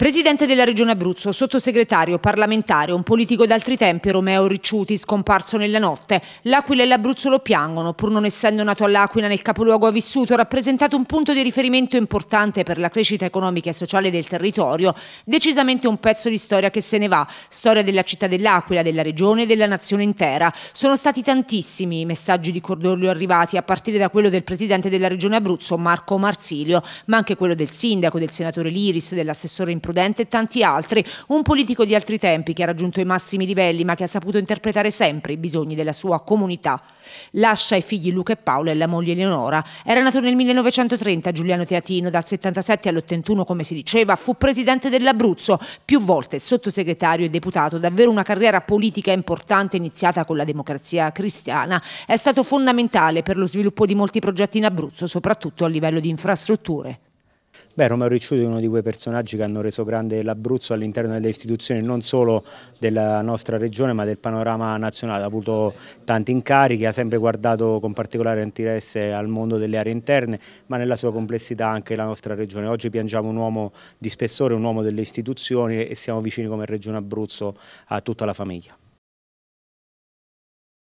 Presidente della Regione Abruzzo, sottosegretario, parlamentare, un politico d'altri tempi, Romeo Ricciuti, scomparso nella notte. L'Aquila e l'Abruzzo lo piangono, pur non essendo nato all'Aquila nel capoluogo ha vissuto, rappresentato un punto di riferimento importante per la crescita economica e sociale del territorio, decisamente un pezzo di storia che se ne va, storia della città dell'Aquila, della regione e della nazione intera. Sono stati tantissimi i messaggi di cordoglio arrivati, a partire da quello del Presidente della Regione Abruzzo, Marco Marsilio, ma anche quello del Sindaco, del Senatore Liris, dell'assessore imprenditore Prudente e tanti altri, un politico di altri tempi che ha raggiunto i massimi livelli ma che ha saputo interpretare sempre i bisogni della sua comunità. Lascia i figli Luca e Paolo e la moglie Eleonora. Era nato nel 1930 Giuliano Teatino, dal 77 all'81 come si diceva, fu presidente dell'Abruzzo, più volte sottosegretario e deputato, davvero una carriera politica importante iniziata con la democrazia cristiana. È stato fondamentale per lo sviluppo di molti progetti in Abruzzo, soprattutto a livello di infrastrutture. Beh, Romeo Ricciuti è uno di quei personaggi che hanno reso grande l'Abruzzo all'interno delle istituzioni non solo della nostra regione ma del panorama nazionale, ha avuto tanti incarichi, ha sempre guardato con particolare interesse al mondo delle aree interne ma nella sua complessità anche la nostra regione. Oggi piangiamo un uomo di spessore, un uomo delle istituzioni e siamo vicini come Regione Abruzzo a tutta la famiglia.